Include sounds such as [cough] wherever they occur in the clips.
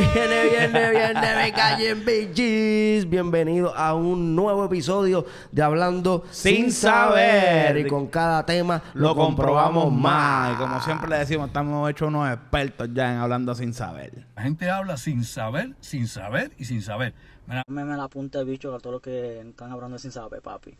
viene, viene, viene, me callen, bitches. Bienvenido a un nuevo episodio de Hablando Sin, saber. Y con cada tema lo, comprobamos, más. y Como siempre le decimos, estamos hechos unos expertos ya en Hablando Sin Saber. La gente habla sin saber, sin saber y sin saber. Mira. Me, la punta de bicho a todos los que están hablando sin saber, papi.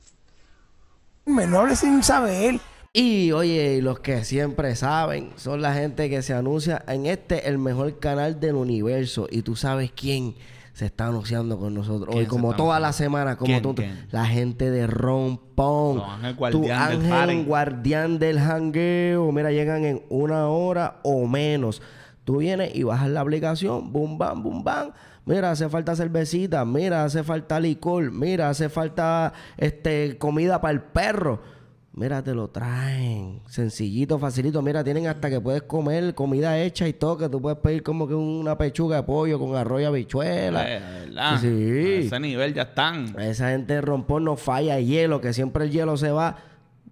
menos no sin saber. Y oye, los que siempre saben son la gente que se anuncia en este, el mejor canal del universo. Y tú sabes quién se está anunciando con nosotros hoy, como toda la semana, como tú, la gente de Rompón. tu ángel guardián del jangueo. Mira, llegan en una hora o menos. Tú vienes y bajas la aplicación, boom, bam, boom, bam. Mira, hace falta cervecita, mira, hace falta licor, mira, hace falta este comida para el perro Mira, te lo traen. Sencillito, facilito. Mira, tienen hasta que puedes comer comida hecha y todo. Que tú puedes pedir como que una pechuga de pollo con arroyo y habichuela. Eh, sí. A ese nivel ya están. Esa gente de rompón no falla hielo, que siempre el hielo se va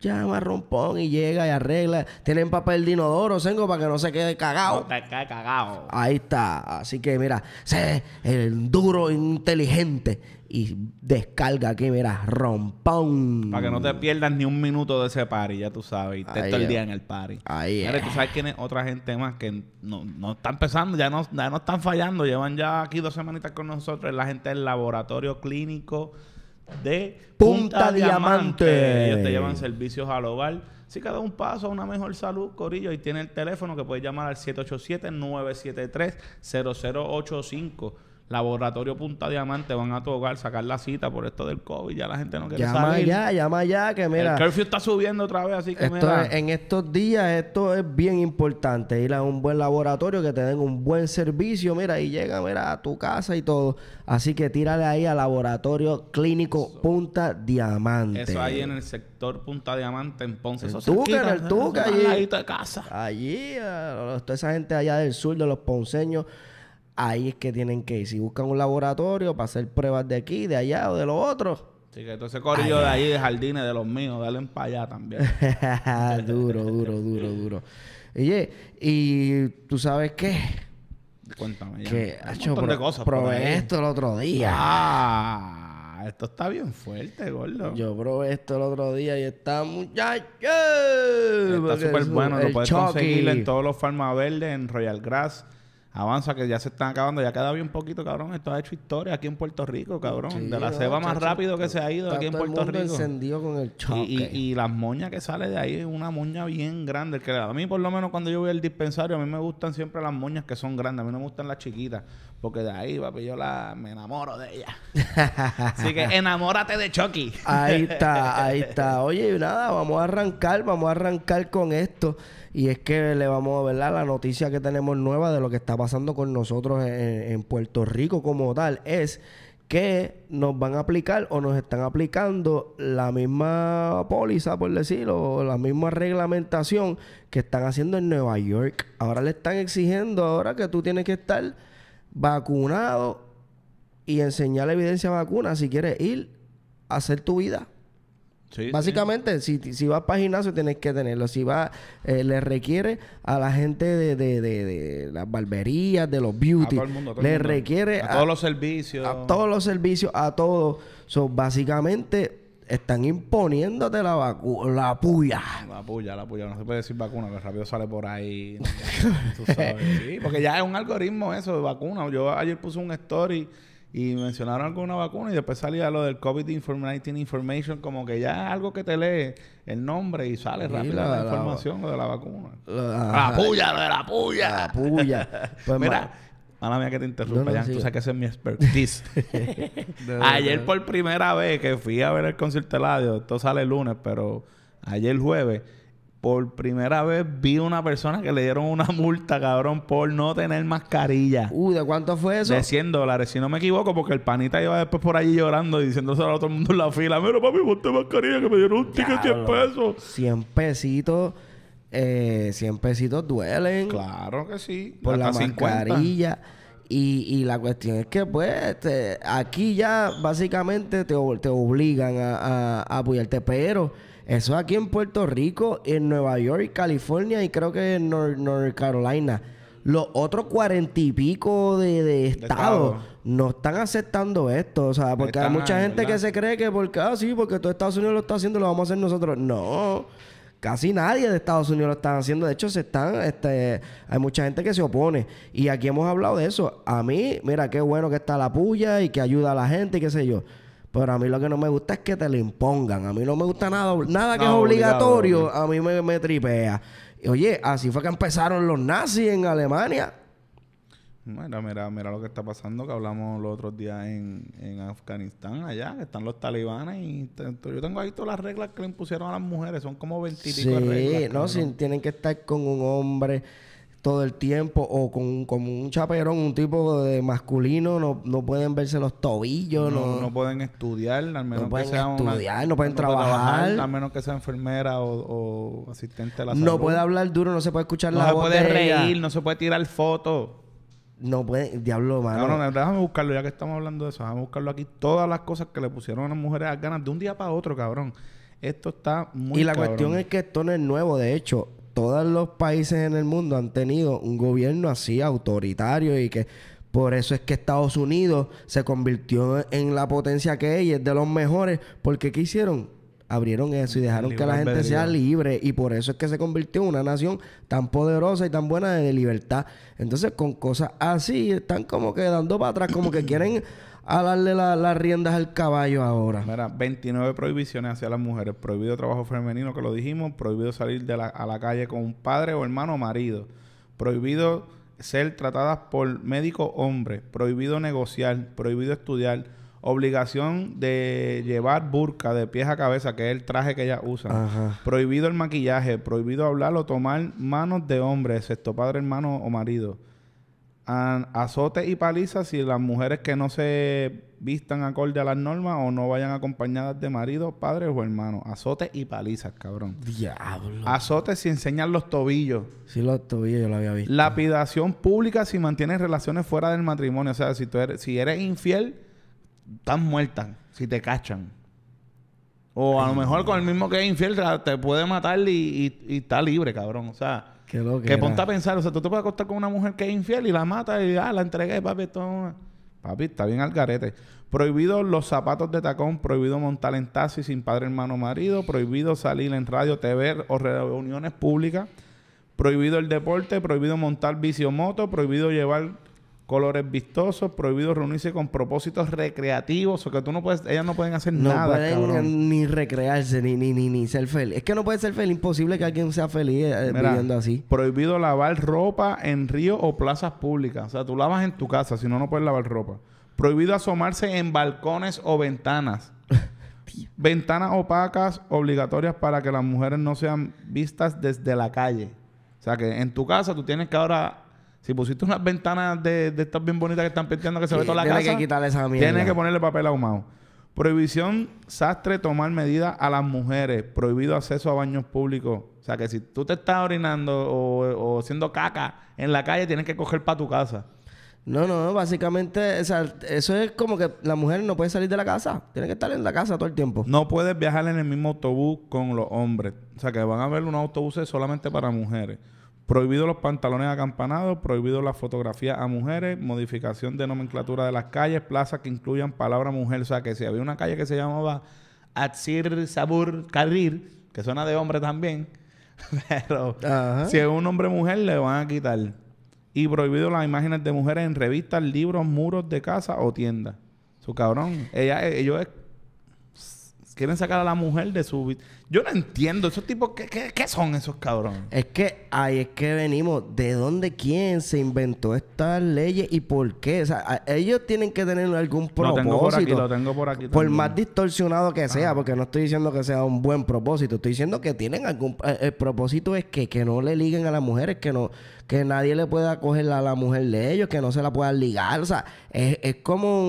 llama Rompón y llega y arregla. Tienen papel de inodoro, Sengo, para que no se quede cagado. No te quede cagado. Ahí está. Así que, mira, sé el duro inteligente y descarga aquí, mira, Rompón. Para que no te pierdas ni un minuto de ese party, ya tú sabes. te todo el día en el party. Ahí Mira, tú sabes quién es otra gente más que no, no está empezando, ya no, ya no están fallando. Llevan ya aquí dos semanitas con nosotros. La gente del laboratorio clínico de Punta, Diamante. Ellos te llevan servicios al hogar. Si que un paso a una mejor salud, Corillo. Y tiene el teléfono que puedes llamar al 787-973-0085. Laboratorio Punta Diamante van a tu hogar sacar la cita por esto del COVID. Ya la gente no quiere llama salir. Llama ya, llama ya, que mira. El curfew está subiendo otra vez, así que mira. en estos días esto es bien importante. Ir a un buen laboratorio, que te den un buen servicio, mira, y llega, mira, a tu casa y todo. Así que tírale ahí a Laboratorio Clínico Punta Diamante. Eso ahí en el sector Punta Diamante, en Ponce. El Tuca, en el Tuca, allí. Ahí está casa. Allí, toda esa gente allá del sur de los ponceños ahí es que tienen que ir. Si buscan un laboratorio para hacer pruebas de aquí, de allá o de los otros... Sí, que entonces corrido de ahí, de jardines, de los míos, dale para allá también. [laughs] duro, duro, duro, duro. Oye, y tú sabes qué? Cuéntame ya. Que ha hecho de probé esto el otro día. Ah, esto está bien fuerte, gordo. Yo probé esto el otro día y está muchacho. Está súper bueno, lo puedes conseguir en todos los verdes... en Royal Grass avanza que ya se están acabando, ya queda bien poquito, cabrón. Esto ha hecho historia aquí en Puerto Rico, cabrón. de la ceba más rápido que se ha ido aquí en Puerto Rico. con el choque. Y, y, las moñas que sale de ahí es una moña bien grande. Que a mí, por lo menos, cuando yo voy al dispensario, a mí me gustan siempre las moñas que son grandes. A mí no me gustan las chiquitas. Porque de ahí, papi, yo la, me enamoro de ella. [laughs] Así que enamórate de Chucky. ahí está, [laughs] ahí está. Oye, nada, vamos a arrancar, vamos a arrancar con esto. Y es que le vamos a ver la noticia que tenemos nueva de lo que está pasando con nosotros en, Puerto Rico como tal. Es que nos van a aplicar o nos están aplicando la misma póliza, por decirlo, o la misma reglamentación que están haciendo en Nueva York. Ahora le están exigiendo ahora que tú tienes que estar vacunado y enseñar la evidencia vacuna si quieres ir a hacer tu vida. Básicamente, Si, si vas para gimnasio tienes que tenerlo. Si va, eh, le requiere a la gente de, de, de, las barberías, de los beauty. le requiere a, todos los servicios. A todos los servicios, a todos. son básicamente, están imponiéndote la vacuna, la puya. La puya, la puya. No se puede decir vacuna, que rápido sale por ahí. [laughs] tú sabes. Sí, porque ya es un algoritmo eso de vacuna. Yo ayer puse un story y mencionaron alguna vacuna y después salía lo del COVID-19 information, como que ya es algo que te lee el nombre y sale rápido la, información de la vacuna. La, puya, de la puya. La puya. [laughs] Pues Mira, Mala mía que te interrumpa, ya tú sabes que ese es mi expertise. [laughs] [laughs] ayer por primera vez que fui a ver el concierto de Ladio, esto sale el lunes, pero ayer jueves, por primera vez vi una persona que le dieron una [laughs] multa, cabrón, por no tener mascarilla. Uy, uh, ¿de cuánto fue eso? De 100 dólares, si no me equivoco, porque el panita iba después por allí llorando y diciéndoselo a todo el mundo en la fila. Mira, papi, ponte mascarilla que me dieron un ticket de 100 pesos. 100 pesitos eh, 100 pesitos duelen. Claro que sí. Por la mascarilla. Y, y, la cuestión es que, pues, este, aquí ya básicamente te, te obligan a, apoyarte. Pero eso aquí en Puerto Rico, en Nueva York, California y creo que en North, Carolina. Los otros cuarenta y pico de, estados no están aceptando esto. O sea, porque hay mucha gente que se cree que porque, ah, sí, porque todo Estados Unidos lo está haciendo, lo vamos a hacer nosotros. No casi nadie de Estados Unidos lo están haciendo. De hecho, se están, este, hay mucha gente que se opone. Y aquí hemos hablado de eso. A mí, mira, qué bueno que está la puya y que ayuda a la gente y qué sé yo. Pero a mí lo que no me gusta es que te lo impongan. A mí no me gusta nada, nada que es obligatorio. a mí me, me tripea. Oye, así fue que empezaron los nazis en Alemania. Mira, mira, mira lo que está pasando, que hablamos los otros días en, en Afganistán, allá, que están los talibanes y yo tengo ahí todas las reglas que le impusieron a las mujeres, son como 20 sí, no, si tienen que estar con un hombre todo el tiempo o con, un chaperón, un tipo de masculino, no, pueden verse los tobillos. No, no, pueden estudiar, al menos no que sea estudiar, no pueden trabajar. trabajar. Al menos que sea enfermera o, asistente de la salud. No puede hablar duro, no se puede escuchar la voz No puede reír, no se puede tirar fotos no puede, diablo, mano. No, no, déjame buscarlo, ya que estamos hablando de eso, déjame buscarlo aquí. Todas las cosas que le pusieron a las mujeres a ganas de un día para otro, cabrón. Esto está muy Y la cuestión es que esto no es nuevo, de hecho, todos los países en el mundo han tenido un gobierno así autoritario y que por eso es que Estados Unidos se convirtió en la potencia que es es de los mejores, porque ¿qué hicieron? abrieron eso y dejaron que la gente sea libre y por eso es que se convirtió en una nación tan poderosa y tan buena de libertad. Entonces con cosas así están como que dando para atrás, como que quieren a darle las riendas al caballo ahora. Mira, 29 prohibiciones hacia las mujeres, prohibido trabajo femenino, que lo dijimos, prohibido salir de a la calle con un padre o hermano o marido, prohibido ser tratadas por médico hombre, prohibido negociar, prohibido estudiar Obligación de llevar burka de pies a cabeza, que es el traje que ellas usan. Prohibido el maquillaje, prohibido hablar o tomar manos de hombres, excepto padre, hermano o marido. azote y palizas si las mujeres que no se vistan acorde a las normas o no vayan acompañadas de marido, ...padre o hermano... Azote y palizas, cabrón. Diablo. Azote si enseñan los tobillos. Sí, los tobillos yo lo había visto. Lapidación pública si mantienes relaciones fuera del matrimonio. O sea, si tú eres, si eres infiel, Estás muerta si te cachan. O a lo mejor con el mismo que es infiel te puede matar y, está libre, cabrón. O sea, que, ponte a pensar. O sea, tú te puedes acostar con una mujer que es infiel y la mata y ah, la entregué, papi. Papi, está bien al carete. Prohibido los zapatos de tacón, prohibido montar en taxi sin padre, hermano, marido, prohibido salir en radio, TV o reuniones públicas, prohibido el deporte, prohibido montar bici o moto, prohibido llevar colores vistosos, prohibido reunirse con propósitos recreativos, o que tú no puedes, ellas no pueden hacer nada. ni recrearse, ni, ni, ni, ser feliz. Es que no puede ser feliz, imposible que alguien sea feliz eh, viviendo así. Prohibido lavar ropa en ríos o plazas públicas. O sea, tú lavas en tu casa, si no, no puedes lavar ropa. Prohibido asomarse en balcones o ventanas. [laughs] ventanas opacas obligatorias para que las mujeres no sean vistas desde la calle. O sea que en tu casa tú tienes que ahora si pusiste unas ventanas de, de estas bien bonitas que están pintando que se ve toda la tiene casa. que Tienes que ponerle papel ahumado. Prohibición sastre tomar medidas a las mujeres. Prohibido acceso a baños públicos. O sea, que si tú te estás orinando o, o haciendo caca en la calle, tienes que coger para tu casa. No, no, básicamente, eso es como que las mujeres no pueden salir de la casa. Tienen que estar en la casa todo el tiempo. No puedes viajar en el mismo autobús con los hombres. O sea, que van a haber unos autobuses solamente para mujeres. Prohibido los pantalones acampanados, prohibido la fotografía a mujeres, modificación de nomenclatura de las calles, plazas que incluyan palabra mujer. O sea, que si había una calle que se llamaba Atsir Sabur Carrir, que suena de hombre también, [laughs] pero si es un hombre mujer le van a quitar. Y prohibido las imágenes de mujeres en revistas, libros, muros de casa o tiendas. Su cabrón. Ella, ellos Quieren sacar a la mujer de su... Yo no entiendo. Esos tipos, ¿qué, qué, son esos cabrones? Es que ahí es que venimos. ¿De dónde quién se inventó estas leyes y por qué? O sea, ellos tienen que tener algún propósito. Lo tengo por aquí, lo tengo por aquí. Por más distorsionado que sea, porque no estoy diciendo que sea un buen propósito. Estoy diciendo que tienen algún... Eh, el, propósito es que, que no le liguen a las mujeres, que no que nadie le pueda coger a la mujer de ellos, que no se la pueda ligar. O sea, es, es como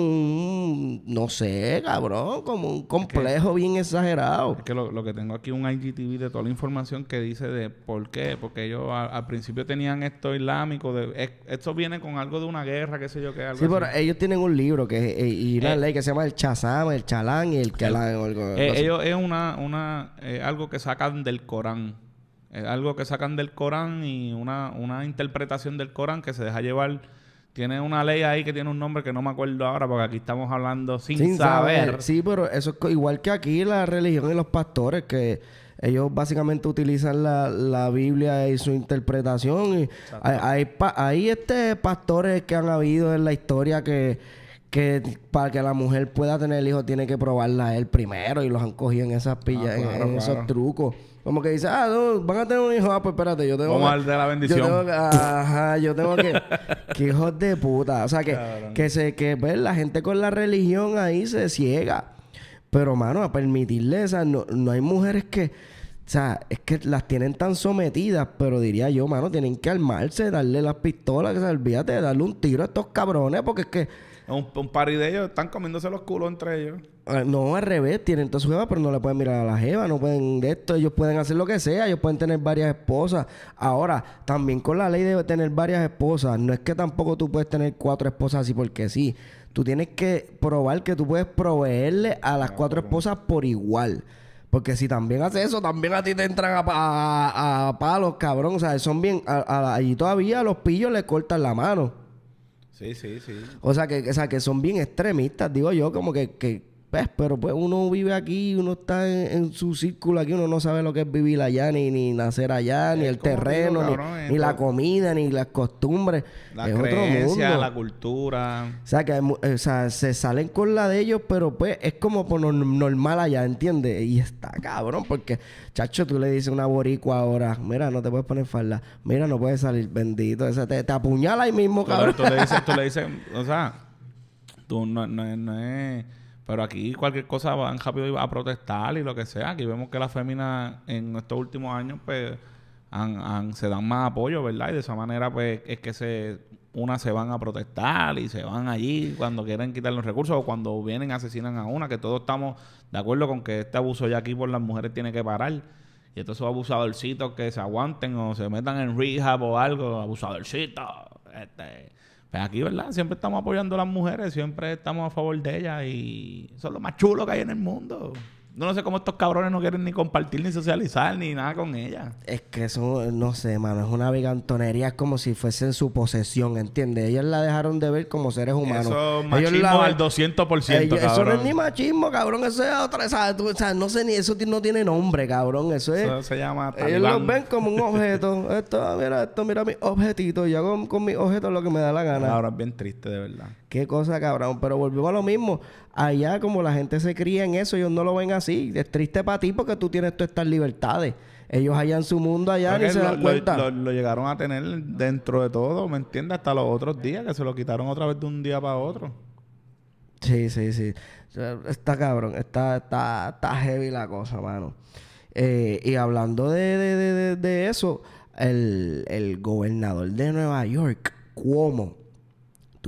un, no sé, cabrón, como un complejo bien exagerado. Es que lo, lo, que tengo aquí un IGTV de toda la información que dice de por qué, porque ellos al principio tenían esto islámico, de, esto viene con algo de una guerra, qué sé yo, qué algo. Sí, pero ellos tienen un libro que, eh, y una eh, ley que se llama el Chazam, el Chalán y el eh, que ellos es una, una algo que sacan del Corán. Es algo que sacan del Corán y una, interpretación del Corán que se deja llevar. Tiene una ley ahí que tiene un nombre que no me acuerdo ahora porque aquí estamos hablando sin, saber. Sí, pero eso es igual que aquí la religión y los pastores que ellos básicamente utilizan la, Biblia y su interpretación. Y hay, hay, este pastores que han habido en la historia que, para que la mujer pueda tener el hijo tiene que probarla él primero y los han cogido en esas ah, pillas, en, esos trucos. Como que dice, ah, no, van a tener un hijo. Ah, pues espérate, yo tengo. Vamos a de la bendición. Yo ajá, yo tengo [laughs] que. hijos de puta. O sea, que, que se, que ver, pues, la gente con la religión ahí se ciega. Pero, mano, a permitirle, o no, hay mujeres que. O sea, es que las tienen tan sometidas, pero diría yo, mano, tienen que armarse, darle las pistolas, que se olvídate, darle un tiro a estos cabrones, porque es que un, par de ellos, están comiéndose los culos entre ellos. Ah, no, al revés, tienen toda su jeva, pero no le pueden mirar a la jeva, no pueden de esto, ellos pueden hacer lo que sea, ellos pueden tener varias esposas. Ahora, también con la ley de tener varias esposas, no es que tampoco tú puedes tener cuatro esposas así porque sí. Tú tienes que probar que tú puedes proveerle a las cuatro esposas por igual. Porque si también haces eso, también a ti te entran a, a, palos, cabrón. O sea, son bien. Allí todavía los pillos le cortan la mano. Sí, sí, sí. O sea, que, o sea, que son bien extremistas, digo yo, como que, que, pues, pero pues uno vive aquí, uno está en, su círculo aquí, uno no sabe lo que es vivir allá, ni, ni nacer allá, ni el terreno, ni, la comida, ni las costumbres. La creencia, la cultura. O sea, que eh, o sea, se salen con la de ellos, pero pues es como por normal allá, ¿entiendes? Y está cabrón, porque, chacho, tú le dices una boricua ahora, mira, no te puedes poner falda, mira, no puedes salir, bendito, te, apuñala ahí mismo, cabrón. Pero tú le dices, tú le [laughs] dices, o sea, tú no, no es... Pero aquí cualquier cosa van rápido a protestar y lo que sea. Aquí vemos que las féminas en estos últimos años pues se dan más apoyo, ¿verdad? Y de esa manera pues es que se unas se van a protestar y se van allí cuando quieren quitar los recursos o cuando vienen asesinan a una, que todos estamos de acuerdo con que este abuso ya aquí por las mujeres tiene que parar. Y estos abusadorcitos que se aguanten o se metan en rehab o algo, abusadorcitos, este pues aquí, ¿verdad? Siempre estamos apoyando a las mujeres, siempre estamos a favor de ellas y son los más chulos que hay en el mundo. No, sé cómo estos cabrones no quieren ni compartir, ni socializar, ni nada con ella. Es que eso, no sé, mano, es una bigantonería. es como si fuesen su posesión, ¿entiendes? Ellos la dejaron de ver como seres humanos. Eso machismo al 200%, cabrón. Eso no es ni machismo, cabrón, eso es otra, O sea, no sé ni, eso no tiene nombre, cabrón, eso es... Eso se llama Ellos lo ven como un objeto. [laughs] esto, mira, esto, mira mi objetito. yo hago con, mi objeto lo que me da la gana. Ahora es bien triste, de verdad. Qué cosa, cabrón, pero volvemos a lo mismo allá como la gente se cría en eso, ellos no lo ven así. Es triste para ti porque tú tienes todas estas libertades. Ellos allá en su mundo allá ni se dan cuenta. Lo, llegaron a tener dentro de todo, ¿me entiendes? Hasta los otros días que se lo quitaron otra vez de un día para otro. Sí, sí, sí. Está cabrón, está, está, está heavy la cosa, mano. Eh, y hablando de, eso, el, el, gobernador de Nueva York, Cuomo,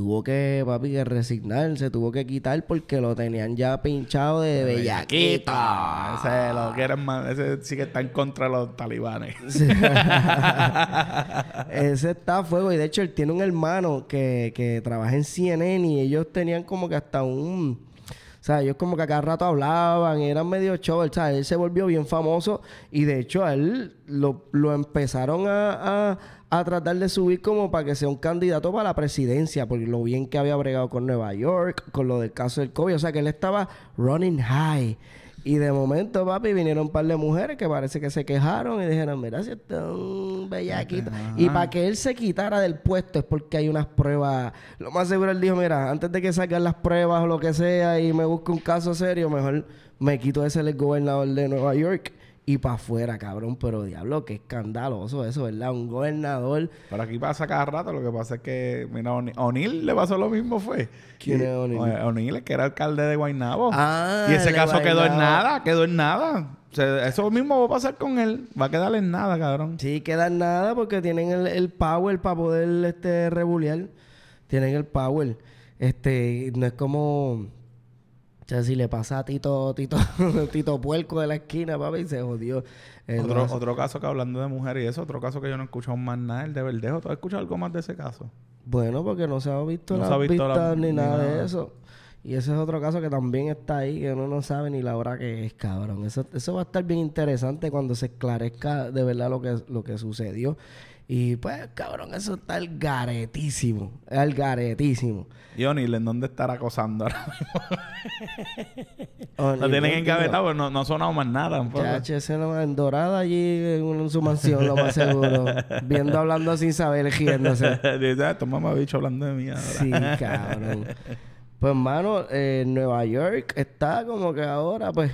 tuvo que, papi, que resignarse, tuvo que quitar porque lo tenían ya pinchado de bellaquita. Ese, lo que más, ese sí que está en contra de los talibanes. [laughs] ese está a fuego. Y de hecho, él tiene un hermano que, que trabaja en CNN y ellos tenían como que hasta un o sea, ellos como que a cada rato hablaban, eran medio o sea, Él se volvió bien famoso y de hecho a él lo, empezaron a, a, a, tratar de subir como para que sea un candidato para la presidencia, por lo bien que había bregado con Nueva York, con lo del caso del COVID, o sea, que él estaba running high. Y de momento, papi, vinieron un par de mujeres que parece que se quejaron y dijeron, mira, si este es un bellaquito. Y para que él se quitara del puesto es porque hay unas pruebas. Lo más seguro él dijo, mira, antes de que salgan las pruebas o lo que sea y me busque un caso serio, mejor me quito de ser el gobernador de Nueva York para afuera, cabrón. Pero diablo, qué escandaloso eso, ¿verdad? Un gobernador. Pero aquí pasa cada rato, lo que pasa es que, mira, O'Neill le pasó lo mismo, fue. ¿Quién es O'Neill? O'Neill, que era alcalde de Guaynabo. Ah, y ese caso quedó en nada, quedó en nada. eso mismo va a pasar con él. Va a quedar en nada, cabrón. Sí, queda en nada porque tienen el, el power para poder este, rebulear. Tienen el power. Este, no es como sea, si le pasa a Tito, Tito, [laughs] Tito Puerco de la esquina, papi, se jodió. Eh, otro, otro caso que hablando de mujer y eso, otro caso que yo no he escuchado más nada, el de Verdejo. ¿Tú has escuchado algo más de ese caso? Bueno, porque no se ha visto no ni, nada, de eso. Y ese es otro caso que también está ahí, que uno no sabe ni la hora que es, cabrón. Eso, eso va a estar bien interesante cuando se esclarezca de verdad lo que, lo que sucedió. Y pues, cabrón, eso está el garetísimo. el garetísimo. Y ¿en dónde estará acosando ahora [laughs] oh, Lo tienen encabetado, pero pues, no, no ha más nada che, ese lo en Dorada allí en su mansión, lo más seguro. [laughs] Viendo, hablando sin saber, riéndose. [laughs] Dice, ah, mamá bicho hablando de mía ahora. Sí, cabrón. Pues, hermano, eh, Nueva York está como que ahora, pues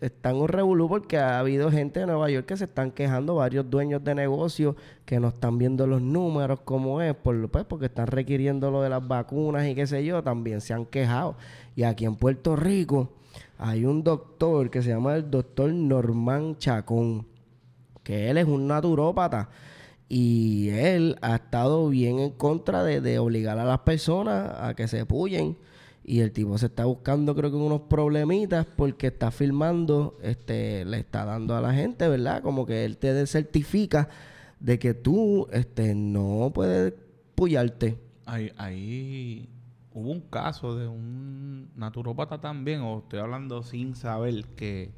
están un revolú porque ha habido gente de Nueva York que se están quejando, varios dueños de negocios que no están viendo los números como es, por, pues porque están requiriendo lo de las vacunas y qué sé yo, también se han quejado. Y aquí en Puerto Rico hay un doctor que se llama el doctor Norman Chacón, que él es un naturópata. Y él ha estado bien en contra de, de obligar a las personas a que se puyen y el tipo se está buscando, creo que unos problemitas, porque está filmando, este, le está dando a la gente, ¿verdad? Como que él te certifica de que tú este, no puedes puyarte. Ahí, ahí hubo un caso de un naturópata también, o estoy hablando sin saber que,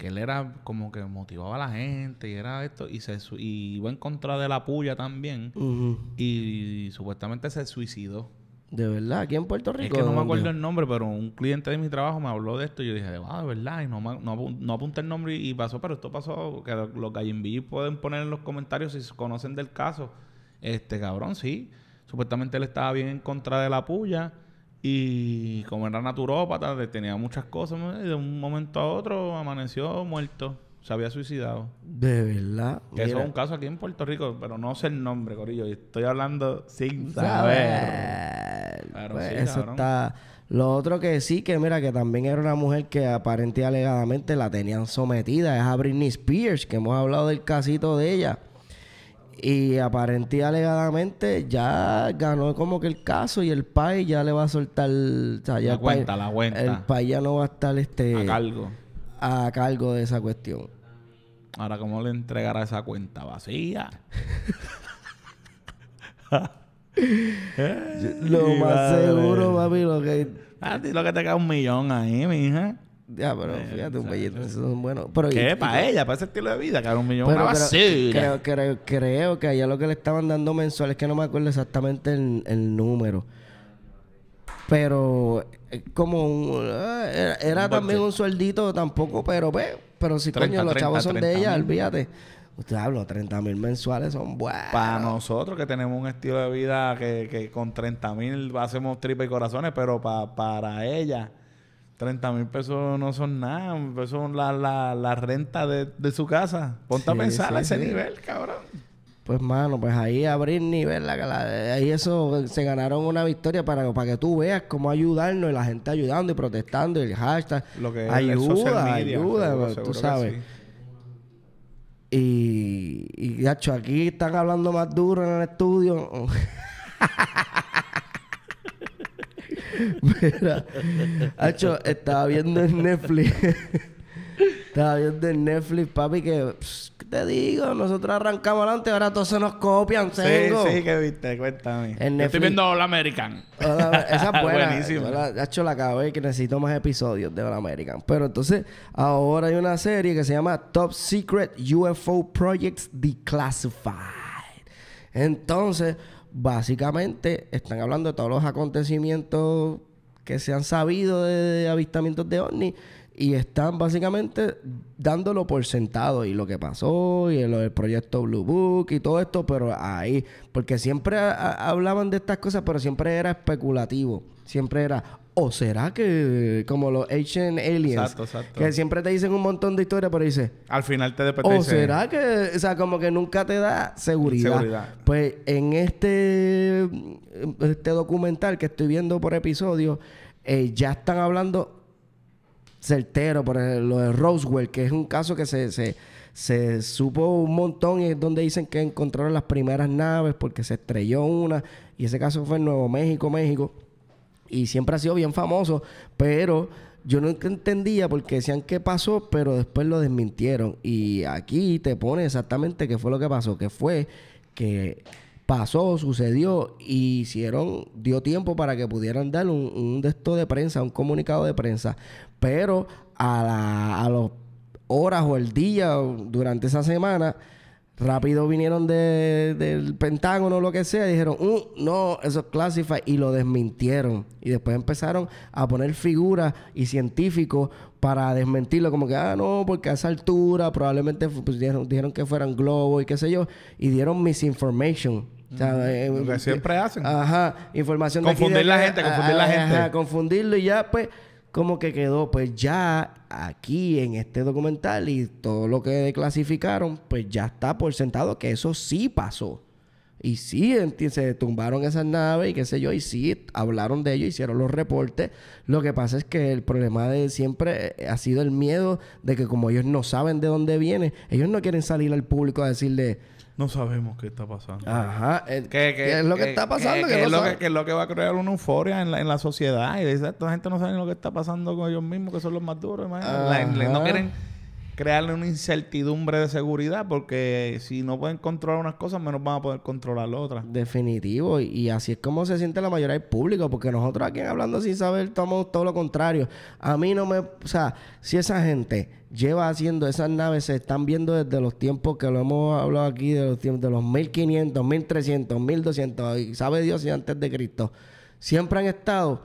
él era como que motivaba a la gente y era esto, y se iba en contra de la puya también, y supuestamente se suicidó. De verdad, aquí en Puerto Rico. Es que no me acuerdo el nombre, pero un cliente de mi trabajo me habló de esto y yo dije, ah, de verdad, y no, no, apunté el nombre y pasó, pero esto pasó, que los gallinbillos pueden poner en los comentarios si conocen del caso. Este cabrón, sí. Supuestamente él estaba bien en contra de la puya y como era naturópata, tenía muchas cosas, y de un momento a otro amaneció muerto. Se había suicidado. De verdad. Que eso es un caso aquí en Puerto Rico, pero no sé el nombre, Corillo. Estoy hablando sin saber. Pues, eso está. Lo otro que sí, que mira, que también era una mujer que aparente alegadamente la tenían sometida, es a Britney Spears, que hemos hablado del casito de ella. Y aparente alegadamente ya ganó como que el caso y el país ya le va a soltar. la cuenta, la cuenta. El país ya no va a estar este, a cargo. A cargo de esa cuestión. Ahora, ¿cómo le entregará esa cuenta vacía? [laughs] Eh, lo más seguro, papi, lo que. Ah, lo que te cae un millón ahí, mi hija. Ya, pero eh, fíjate, un bellito, eh. eso es bueno. Pero, ¿Qué? ¿Para ella? ¿Para ese estilo de vida? cae un millón creo, creo, creo, que allá lo que le estaban dando mensual es que no me acuerdo exactamente el, número. Pero como un, era, también un sueldito tampoco, pero ve, pero si coño, los chavos son de ella, olvídate. Usted habla 30 mil mensuales son buenos. Para nosotros que tenemos un estilo de vida que, con 30 mil hacemos tripa y corazones, pero para ella 30 mil pesos no son nada. Pues son la, la, la renta de, su casa. ponta sí, a ese nivel, cabrón. Pues, mano, pues ahí abrir nivel. ahí eso eh, se ganaron una victoria para, para que tú veas cómo ayudarnos y la gente ayudando y protestando y el hashtag. Lo que ayuda, ayuda, pues, tú sabes. Y, y gacho, aquí están hablando más duro en el estudio. [laughs] Mira, Hacho, estaba viendo en Netflix. [laughs] Estaba viendo de Netflix, papi, que ¿qué te digo, nosotros arrancamos adelante, ahora todos se nos copian, Sí, sí, que viste, cuéntame. estoy viendo All American. [laughs] esa es buena. Buenísima. La, hecho la cabeza que necesito más episodios de All American. Pero entonces, ahora hay una serie que se llama Top Secret UFO Projects Declassified. Entonces, básicamente están hablando de todos los acontecimientos que se han sabido de, de avistamientos de ovnis y están básicamente dándolo por sentado y lo que pasó y el, el proyecto Blue Book y todo esto, pero ahí, porque siempre hablaban de estas cosas, pero siempre era especulativo, siempre era, o será que como los Asian Aliens, exacto, exacto. que siempre te dicen un montón de historias, pero dices, al final te depende. O será que, o sea, como que nunca te da seguridad. seguridad. Pues en este, este documental que estoy viendo por episodio, eh, ya están hablando certero por lo de Roswell, que es un caso que se, se, supo un montón y es donde dicen que encontraron las primeras naves porque se estrelló una y ese caso fue en Nuevo México, México. Y siempre ha sido bien famoso, pero yo no entendía porque decían qué pasó, pero después lo desmintieron. Y aquí te pone exactamente qué fue lo que pasó, que fue que pasó, sucedió y hicieron, dio tiempo para que pudieran dar un, un de de prensa, un comunicado de prensa. Pero a, la, a horas o el día durante esa semana, rápido vinieron de, del Pentágono o lo que sea, dijeron, mm, no, eso es classified, y lo desmintieron. Y después empezaron a poner figuras y científicos para desmentirlo, como que, ah, no, porque a esa altura probablemente pues dijeron, dijeron que fueran globos y qué sé yo, y dieron misinformation eh, lo que eh, siempre hacen. información confundir la gente, confundir la gente. confundirlo y ya pues como que quedó pues ya aquí en este documental y todo lo que clasificaron pues ya está por sentado que eso sí pasó. Y sí, se tumbaron esas naves y qué sé yo, y sí, hablaron de ello, hicieron los reportes. Lo que pasa es que el problema de siempre eh, ha sido el miedo de que como ellos no saben de dónde viene, ellos no quieren salir al público a decirle no sabemos qué está pasando. Ajá. qué, es lo que está pasando? ¿Qué, es lo que, es lo que va a crear una euforia en la, en la sociedad? Y de esa, gente no sabe ni lo que está pasando con ellos mismos, que son los más duros. no quieren crearle una incertidumbre de seguridad porque si no pueden controlar unas cosas, menos van a poder controlar las otras. Definitivo. Y así es como se siente la mayoría del público, porque nosotros aquí hablando sin saber estamos todo lo contrario. A mí no me... O sea, si esa gente lleva haciendo esas naves, se están viendo desde los tiempos que lo hemos hablado aquí, de los tiempos de los 1500, 1300, 1200, y sabe Dios y antes de Cristo, siempre han estado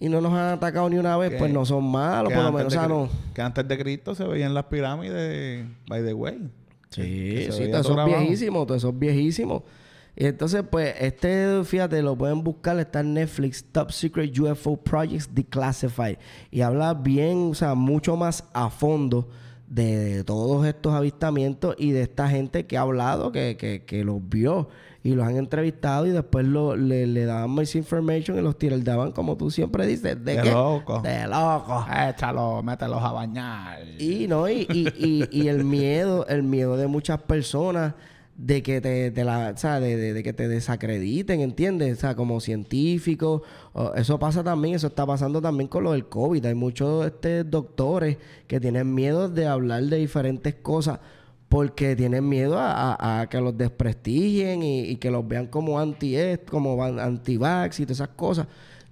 y no nos han atacado ni una vez, pues no son malos, por lo menos. O sea, no. Que antes de Cristo se veían las pirámides, by the way. Sí, sí, es viejísimo viejísimos, todos esos viejísimos. Y entonces, pues, este, fíjate, lo pueden buscar, está en Netflix, Top Secret UFO Projects Declassified. Y habla bien, o sea, mucho más a fondo de, todos estos avistamientos y de esta gente que ha hablado, que, que, que los vio y los han entrevistado y después lo, le, daban daban information y los tiraldaban como tú siempre dices, de, de loco. De loco. Échalo, mételos a bañar. Y no, y, y, el miedo, el miedo de muchas personas de que te, la, de, que te desacrediten, ¿entiendes? O sea, como científico, eso pasa también, eso está pasando también con lo del COVID. Hay muchos este, doctores que tienen miedo de hablar de diferentes cosas porque tienen miedo a, que los desprestigien y, que los vean como anti como anti-vax y todas esas cosas.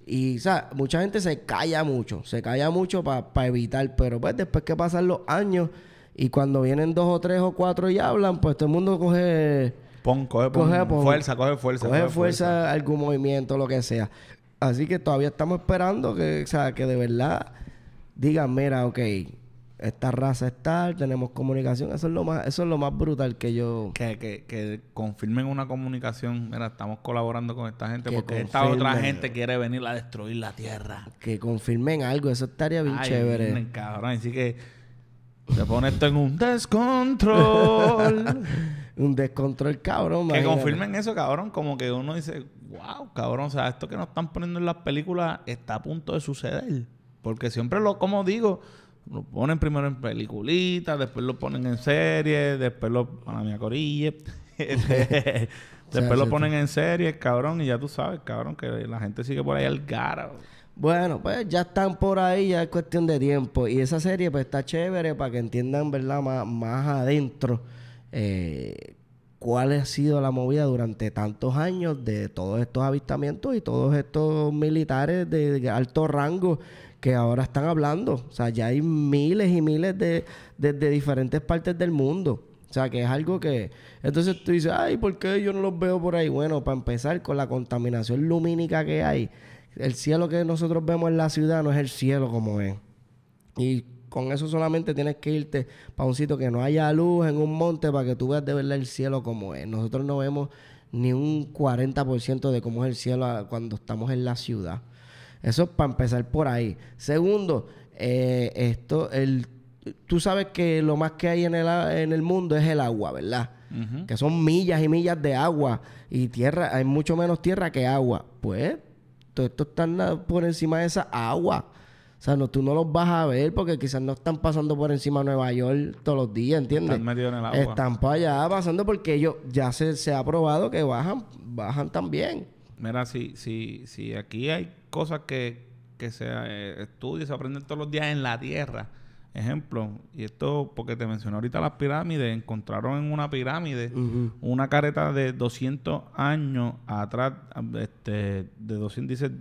Y, sea, Mucha gente se calla mucho, se calla mucho para evitar, pero pues después que pasan los años y cuando vienen dos o tres o cuatro y hablan, pues todo el mundo coge... Pon, coge, fuerza, coge fuerza. Coge, fuerza, algún movimiento, lo que sea. Así que todavía estamos esperando que, o sea, que de verdad digan, mira, ok, esta raza es tal, tenemos comunicación, eso es lo más, eso es lo más brutal que yo. Que, que, confirmen una comunicación, mira, estamos colaborando con esta gente porque esta otra gente quiere venir a destruir la tierra. Que confirmen algo, eso estaría bien Ay, chévere. cabrón, así que se pone esto en un descontrol. [laughs] un descontrol, cabrón. Que confirmen eso, cabrón. Como que uno dice, wow, cabrón, o sea, esto que nos están poniendo en las películas está a punto de suceder. Porque siempre lo, como digo, lo ponen primero en peliculita... después lo ponen en serie... después lo. A [laughs] [laughs] después lo ponen en serie... cabrón, y ya tú sabes, cabrón, que la gente sigue por ahí al gara. Bueno, pues ya están por ahí, ya es cuestión de tiempo. Y esa serie, pues está chévere para que entiendan, ¿verdad? Más, más adentro. Eh, cuál ha sido la movida durante tantos años de todos estos avistamientos y todos estos militares de alto rango que ahora están hablando. O sea, ya hay miles y miles de, diferentes partes del mundo. O sea, que es algo que... Entonces tú dices, ay, ¿por qué yo no los veo por ahí? Bueno, para empezar, con la contaminación lumínica que hay, el cielo que nosotros vemos en la ciudad no es el cielo como es. Y con eso solamente tienes que irte para un sitio que no haya luz, en un monte, para que tú veas de verdad el cielo como es. Nosotros no vemos ni un 40% de cómo es el cielo cuando estamos en la ciudad. Eso es para empezar por ahí. Segundo, eh, esto, el, tú sabes que lo más que hay en el, en el mundo es el agua, ¿verdad? Que son millas y millas de agua y tierra, hay mucho menos tierra que agua. Pues, todo esto está por encima de esa agua. O sea, no, tú no los vas a ver porque quizás no están pasando por encima de Nueva York todos los días, ¿entiendes? Están metidos en el agua. Están para allá pasando porque ellos ya se, se ha probado que bajan, bajan también. Mira, si, si, si aquí hay cosas que, se eh, estudia se aprenden todos los días en la tierra. Ejemplo, y esto porque te mencioné ahorita las pirámides, encontraron en una pirámide una careta de 200 años atrás, este, de 200, dice,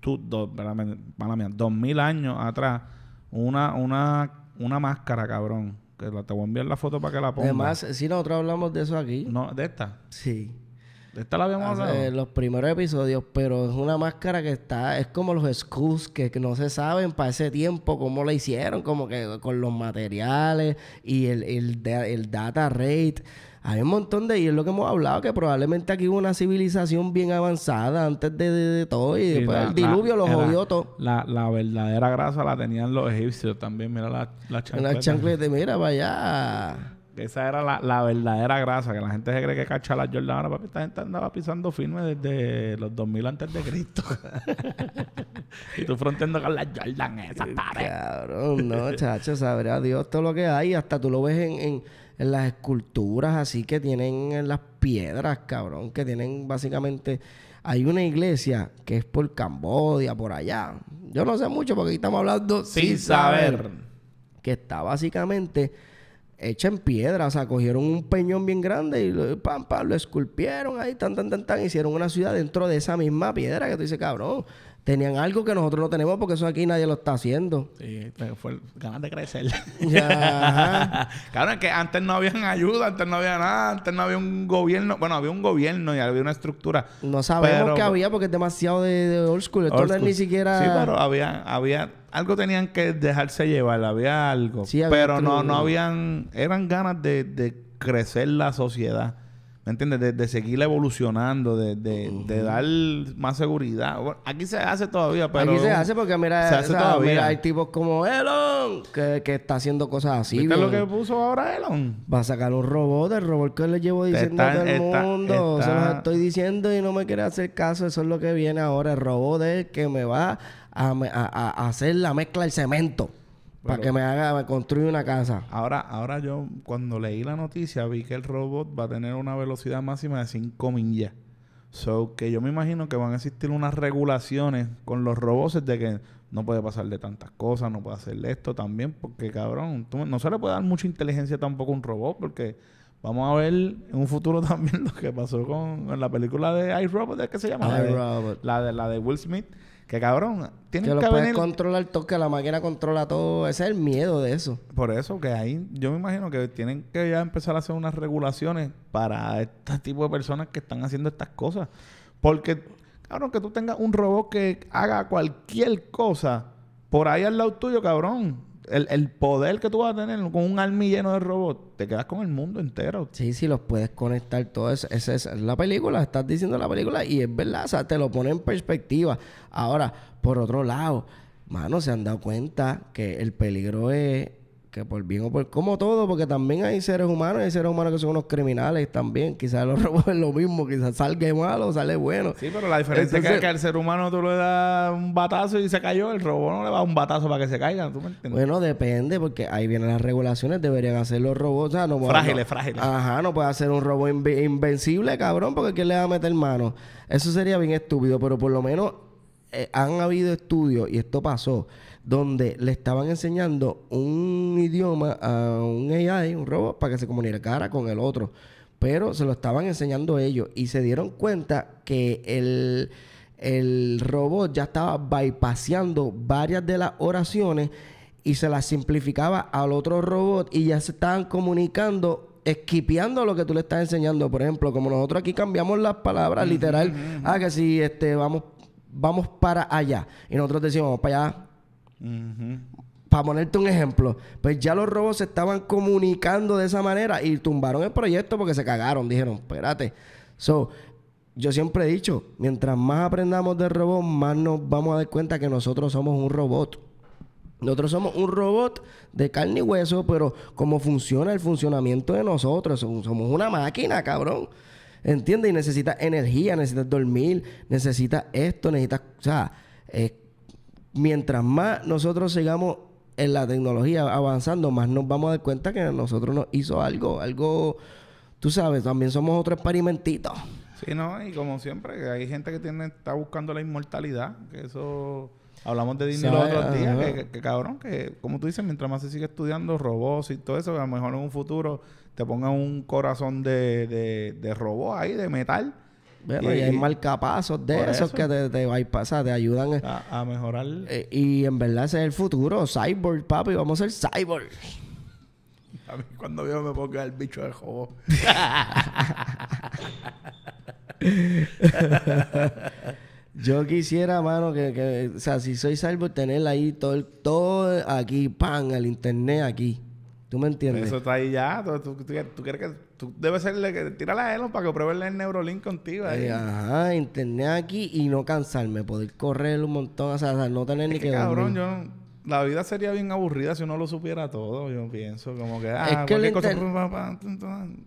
tú, dos, mala mía, 2000 años atrás, una, una, una máscara, cabrón. Que la, te voy a enviar la foto para que la pongas. Además, si nosotros hablamos de eso aquí. No, de esta. Sí. Esta la habíamos los primeros episodios, pero es una máscara que está, es como los S.C.U.S. que, no se saben para ese tiempo cómo la hicieron, como que con los materiales y el, el, data rate. Hay un montón de, y es lo que hemos hablado, que probablemente aquí hubo una civilización bien avanzada antes de, todo y, después el diluvio lo jodió todo. La, verdadera grasa la tenían los egipcios también, mira la, la chancleta. La chancleta, mira para allá. Esa era la, verdadera grasa, que la gente se cree que cacha la Jordana, papi, esta gente andaba pisando firme desde los 2000 antes de Cristo. [laughs] y tú fronteando con la Jordan esa tarde. Cabrón, no, chacho, sabrá Dios todo lo que hay. Hasta tú lo ves en, las esculturas así que tienen en las piedras, cabrón, que tienen básicamente... Hay una iglesia que es por Cambodia, por allá. Yo no sé mucho porque estamos hablando sin, saber. Que está básicamente hecha en piedra. O sea, cogieron un peñón bien grande y lo, esculpieron ahí, tan, tan, tan, tan. Hicieron una ciudad dentro de esa misma piedra que tú dices, cabrón. Tenían algo que nosotros no tenemos porque eso aquí nadie lo está haciendo. Sí, fue ganas de crecer. Ya. [laughs] cabrón, es que antes no habían ayuda, antes no había nada, antes no había un gobierno. Bueno, había un gobierno y había una estructura. No sabemos qué había porque es demasiado de, old school. Esto ni siquiera. Sí, pero había, había algo tenían que dejarse llevar, había algo. pero no, no habían, eran ganas de, crecer la sociedad. ¿Me entiendes? De, seguir evolucionando, de, de, de, dar más seguridad. aquí se hace todavía, pero... Aquí se hace porque, mira, se hay tipos como Elon que, está haciendo cosas así. ¿Viste lo que puso ahora Elon? Va a sacar un robot, el robot que le llevo diciendo está, mundo. Se los estoy diciendo y no me quiere hacer caso. Eso es lo que viene ahora. El robot es que me va a, a, a hacer la mezcla del cemento. para que me haga, construir una casa. Ahora, ahora yo cuando leí la noticia vi que el robot va a tener una velocidad máxima de 5 millas. So que yo me imagino que van a existir unas regulaciones con los robots de que no puede pasarle tantas cosas, no puede hacerle esto también, porque cabrón, no se le puede dar mucha inteligencia tampoco a un robot, porque vamos a ver en un futuro [laughs] también lo que pasó con, la película de iRobot, Robot, que se llama? la de, la de Will Smith que cabrón, Tienen que, que lo puedes controlar todo, que la máquina controla todo. Ese es el miedo de eso. Por eso que ahí yo me imagino que tienen que ya empezar a hacer unas regulaciones para este tipo de personas que están haciendo estas cosas. Porque, cabrón, que tú tengas un robot que haga cualquier cosa por ahí al lado tuyo, cabrón el, poder que tú vas a tener con un army lleno de robots, te quedas con el mundo entero. Sí, sí, los puedes conectar todos. Esa es la película, estás diciendo la película y es verdad, o sea, te lo pone en perspectiva. Ahora, por otro lado, mano, se han dado cuenta que el peligro es que por bien o por como todo, porque también hay seres humanos, hay seres humanos que son unos criminales también, quizás los [laughs] robos es lo mismo, quizás salga malo, sale bueno. Sí, pero la diferencia es que al ser humano tú le das un batazo y se cayó, el robot no le va un batazo para que se caiga, ¿tú me entiendes? Bueno, depende, porque ahí vienen las regulaciones, deberían hacer los robots, o no Frágiles, frágiles. Ajá, no puede hacer un robot invencible, cabrón, porque ¿quién le va a meter mano? Eso sería bien estúpido, pero por lo menos eh, han habido estudios, y esto pasó, donde le estaban enseñando un idioma a un AI, un robot, para que se comunicara con el otro. Pero se lo estaban enseñando ellos y se dieron cuenta que el, el robot ya estaba bypaseando varias de las oraciones y se las simplificaba al otro robot y ya se estaban comunicando esquipeando lo que tú le estás enseñando. Por ejemplo, como nosotros aquí cambiamos las palabras, literal, ah, que si este, vamos vamos para allá. Y nosotros decimos, vamos para allá. Para ponerte un ejemplo, pues ya los robots se estaban comunicando de esa manera y tumbaron el proyecto porque se cagaron. Dijeron, espérate. So, yo siempre he dicho, mientras más aprendamos de robot, más nos vamos a dar cuenta que nosotros somos un robot. Nosotros somos un robot de carne y hueso, pero cómo funciona el funcionamiento de nosotros. Somos una máquina, cabrón. ¿Entiendes? Y necesitas energía, necesitas dormir, necesitas esto, necesitas. O sea, eh, mientras más nosotros sigamos en la tecnología avanzando, más nos vamos a dar cuenta que nosotros nos hizo algo, algo. Tú sabes, también somos otro experimentito. Sí, no, y como siempre, que hay gente que tiene, está buscando la inmortalidad, que eso. Hablamos de dinero los otros días, que, cabrón, que como tú dices, mientras más se sigue estudiando robots y todo eso, a lo mejor en un futuro te pongan un corazón de, de, de robot ahí, de metal. Bueno, y, hay marcapasos de esos que te, te bypassan, te ayudan eh, a, mejorar. Eh, y en verdad ese es el futuro. Cyborg, papi, vamos a ser cyborg. A mí cuando veo me pongo el bicho del robot. [laughs] Yo quisiera, mano, que, o sea, si soy cyborg, tener ahí todo, todo aquí, pan, el internet aquí. ¿Tú me entiendes? Eso está ahí ya. Tú, quieres que... Tú debes serle... Tírala a Elon para que pruebe el Neurolink contigo ahí. Eh, ajá. Internet aquí y no cansarme. Poder correr un montón. O sea, no tener ni que, que cabrón, yo... La vida sería bien aburrida si uno lo supiera todo, yo pienso. Como que... Ah, es que cualquier cosa...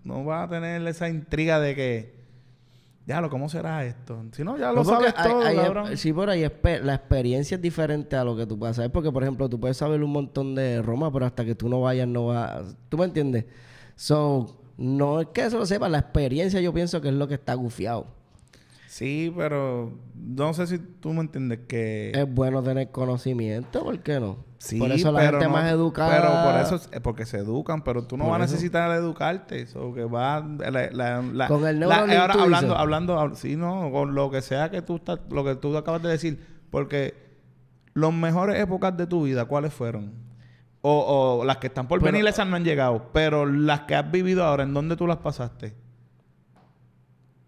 No va a tener esa intriga de que lo ¿cómo será esto? Si no, ya lo sabes todo, Sí, pero la experiencia es diferente a lo que tú puedes saber. Porque, por ejemplo, tú puedes saber un montón de Roma, pero hasta que tú no vayas, no vas... ¿Tú me entiendes? So, no es que eso lo sepa. La experiencia yo pienso que es lo que está gufiado. Sí, pero no sé si tú me entiendes que... Es bueno tener conocimiento, ¿por qué no? Sí, por eso la gente más educada... Pero por eso, es eh, porque se educan, pero tú no vas a necesitar educarte. Eso que va... La, con el eh, ahora, hablando, hablando, sí, no, con lo que sea que tú estás, lo que tú acabas de decir, porque los mejores épocas de tu vida, ¿cuáles fueron? O, las que están por venir, esas no han llegado, pero las que has vivido ahora, ¿en dónde tú las pasaste?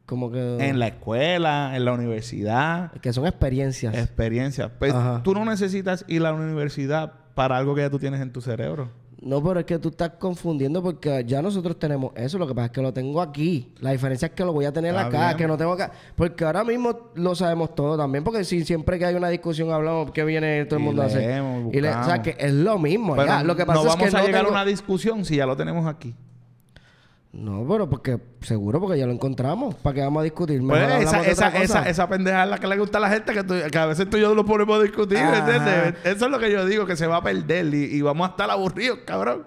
Como que... En la escuela, en la universidad. Que son experiencias. Experiencias. Pero pues, tú no necesitas ir a la universidad para algo que ya tú tienes en tu cerebro. No, pero es que tú estás confundiendo porque ya nosotros tenemos eso. Lo que pasa es que lo tengo aquí. La diferencia es que lo voy a tener acá, que no tengo acá. Porque ahora mismo lo sabemos todo también. Porque si siempre que hay una discusión hablamos, ¿qué viene todo el mundo a hacer? Y o sea, que es lo mismo. Lo que pasa no vamos a llegar a una discusión si ya lo tenemos aquí. No, pero porque seguro, porque ya lo encontramos. ¿Para qué vamos a discutir? Pues esa, pendeja la que le gusta a la gente, que, a veces tú y yo lo ponemos a discutir, Eso es lo que yo digo, que se va a perder y, vamos a estar aburridos, cabrón.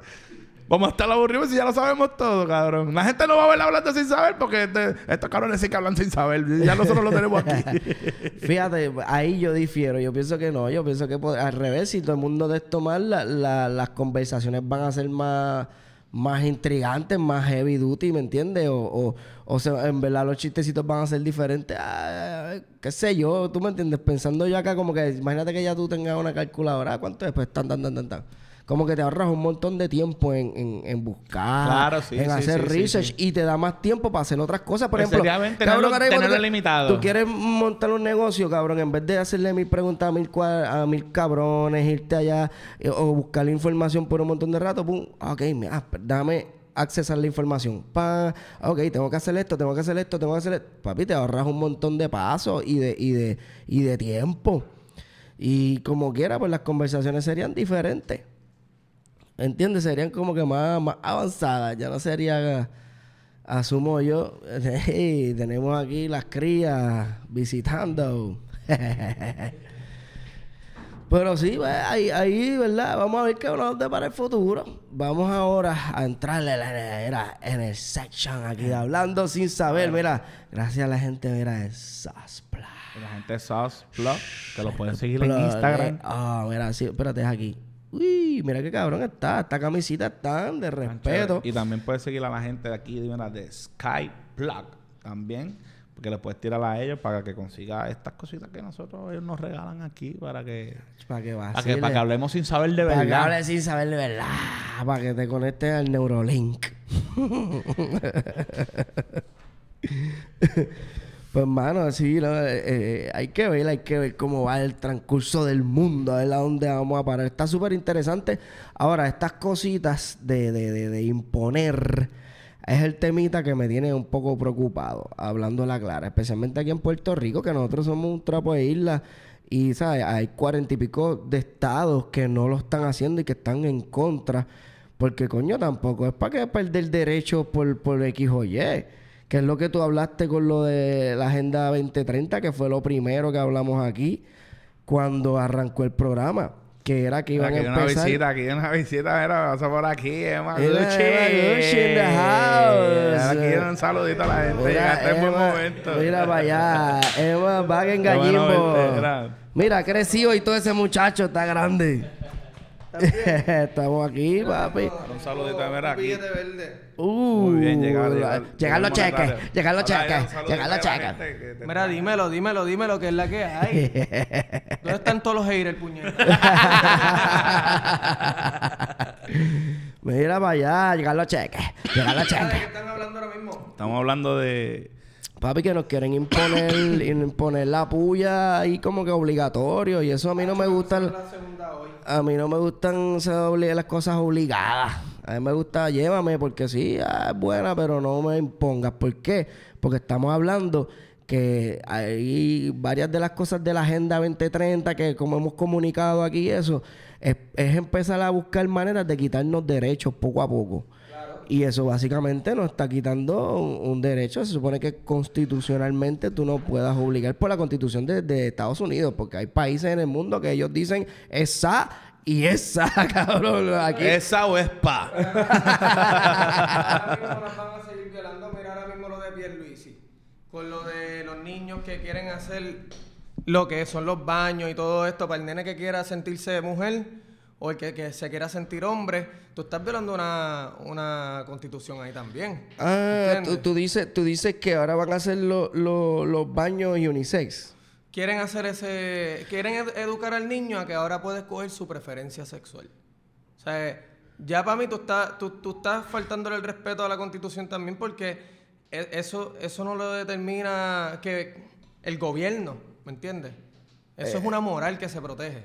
Vamos a estar aburridos si ya lo sabemos todo, cabrón. La gente no va a verla hablando sin saber porque este, estos cabrones sí que hablan sin saber. Ya nosotros lo tenemos aquí. [laughs] Fíjate, ahí yo difiero. Yo pienso que no. Yo pienso que al revés, si todo el mundo de esto mal, las conversaciones van a ser más más intrigantes, más heavy duty, ¿me entiendes? O, o, o sea, en verdad los chistecitos van a ser diferentes. Ah, qué sé yo, ¿tú me entiendes? Pensando yo acá como que, imagínate que ya tú tengas una calculadora, ¿cuánto es? Pues tan, tan, tan, tan, tan. Como que te ahorras un montón de tiempo en, en, buscar, en hacer research y te da más tiempo para hacer otras cosas. Por ejemplo, cabrón, tenerlo, limitado. tú quieres montar un negocio, cabrón, en vez de hacerle mil preguntas a mil, a mil cabrones, irte allá eh, o buscar la información por un montón de rato, pum, ok, mira, pues, dame accesar la información. Pa, ok, tengo que hacer esto, tengo que hacer esto, tengo que hacer esto. Papi, te ahorras un montón de pasos y de, y de, y de tiempo. Y como quiera, pues las conversaciones serían diferentes. ¿Entiendes? Serían como que más, más avanzadas. Ya no sería, asumo yo, [laughs] tenemos aquí las crías visitando. [laughs] Pero sí, pues, ahí, ¿verdad? Vamos a ver qué nos para el futuro. Vamos ahora a entrarle en el section aquí hablando sin saber. Mira, gracias a la gente, mira, de Saspla. La gente de Saspla, que lo pueden [laughs] seguir en Instagram. Ah, mira, sí, espérate, es aquí uy, mira qué cabrón está, esta camisita tan de respeto. Y también puedes seguir a la gente de aquí, de, de Plug también, porque le puedes tirar a ellos para que consiga estas cositas que nosotros ellos nos regalan aquí para que para que, para para que hablemos sin saber de verdad. Para que hables sin saber de verdad, para que te conectes al Neurolink. [laughs] Bueno, sí, eh, eh, hay que ver, hay que ver cómo va el transcurso del mundo, a ver a dónde vamos a parar. Está súper interesante. Ahora, estas cositas de, de, imponer es el temita que me tiene un poco preocupado, hablando la clara, especialmente aquí en Puerto Rico, que nosotros somos un trapo de isla. Y, Hay cuarenta y pico de estados que no lo están haciendo y que están en contra. Porque, coño, tampoco es para que perder derecho por, por X o Y que es lo que tú hablaste con lo de la Agenda 2030, que fue lo primero que hablamos aquí cuando arrancó el programa. Que era que iban a empezar... Aquí una visita, aquí una visita, era, a por aquí, Emma eh, Gucci. in the house. Aquí un saludito a la gente, mira, llegaste en momento. Mira para allá, Emma, va en gallimbo. Mira, creció y todo ese muchacho está grande. [laughs] Estamos aquí, papi. Un saludito de ver aquí. Uh, Muy bien, llegar, los cheques, llegar los cheques, llegar los cheques. Este, Mira, dímelo, dímelo, dímelo, ¿Qué es la que hay. [laughs] ¿Dónde están todos los el puñetas? [laughs] Mira para allá, llegar los cheques, llegar los cheques. ¿De qué están hablando ahora mismo? Estamos hablando de Papi, que nos quieren imponer, [coughs] imponer la puya ahí como que obligatorio. Y eso a mí no me gusta. A mí no me gustan las cosas obligadas. A mí me gusta, llévame, porque sí, ah, es buena, pero no me impongas. ¿Por qué? Porque estamos hablando que hay varias de las cosas de la Agenda 2030 que como hemos comunicado aquí eso, es, es empezar a buscar maneras de quitarnos derechos poco a poco. Y eso básicamente nos está quitando un, derecho. Se supone que constitucionalmente tú no puedas obligar por la constitución de, Estados Unidos, porque hay países en el mundo que ellos dicen esa y esa, [laughs] cabrón. Aquí. Esa o es pa. [laughs] ahora nos van a seguir violando. Mira ahora mismo lo de Pierluisi. Con lo de los niños que quieren hacer lo que son los baños y todo esto. Para el nene que quiera sentirse mujer o el que, se quiera sentir hombre, tú estás violando una, constitución ahí también. Ah, tú, dices, tú dices que ahora van a hacer los baños unisex. Quieren hacer ese... Quieren educar al niño a que ahora puede escoger su preferencia sexual. O sea, ya para mí tú estás, tú, estás faltándole el respeto a la constitución también porque e, eso, eso no lo determina que el gobierno, ¿me entiendes? Eso es eh, una moral que se protege.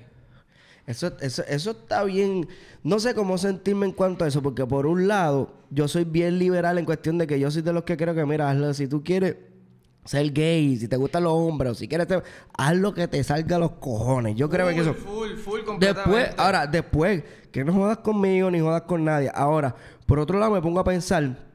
Eso, eso, eso está bien. No sé cómo sentirme en cuanto a eso, porque por un lado, yo soy bien liberal en cuestión de que yo soy de los que creo que, mira, hazlo si tú quieres ser gay, si te gustan los hombres, si quieres, haz lo que te salga los cojones. Yo creo que eso. Full, full, después, ahora, después, que no jodas conmigo ni jodas con nadie. Ahora, por otro lado, me pongo a pensar,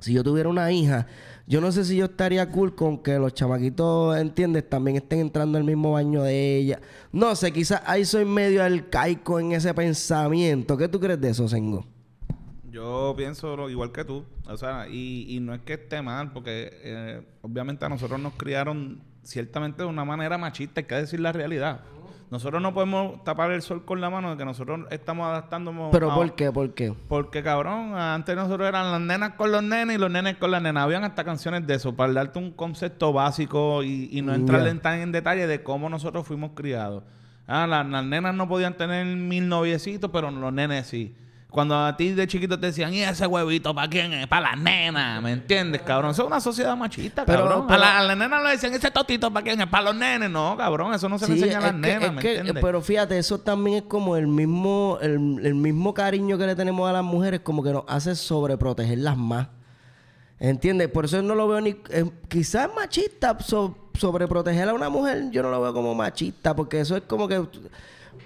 si yo tuviera una hija, yo no sé si yo estaría cool con que los chavaquitos, ¿entiendes? También estén entrando al mismo baño de ella. No sé, quizás ahí soy medio arcaico en ese pensamiento. ¿Qué tú crees de eso, Sengo? Yo pienso igual que tú. O sea, y, y no es que esté mal, porque eh, obviamente a nosotros nos criaron ciertamente de una manera machista, hay que decir la realidad. Nosotros no podemos tapar el sol con la mano de que nosotros estamos adaptándonos. ¿Pero por qué? ¿Por qué? Porque, cabrón, antes nosotros eran las nenas con los nenes y los nenes con las nenas. Habían hasta canciones de eso, para darte un concepto básico y, no entrar tan en detalle de cómo nosotros fuimos criados. Ah, las, nenas no podían tener mil noviecitos, pero los nenes sí. Cuando a ti de chiquito te decían, ¿y ese huevito para quién es? Para la nena, ¿me entiendes, cabrón? Eso es una sociedad machista, pero, cabrón. Pero, a, la, las nenas le decían, ¿ese totito para quién es? Para los nenes. No, cabrón, eso no se le enseña a las nenas, ¿me eh, entiendes? Pero fíjate, eso también es como el mismo, el, mismo cariño que le tenemos a las mujeres, como que nos hace sobreprotegerlas más. ¿Entiendes? Por eso no lo veo ni. Eh, quizás machista sobreproteger a una mujer, yo no lo veo como machista, porque eso es como que.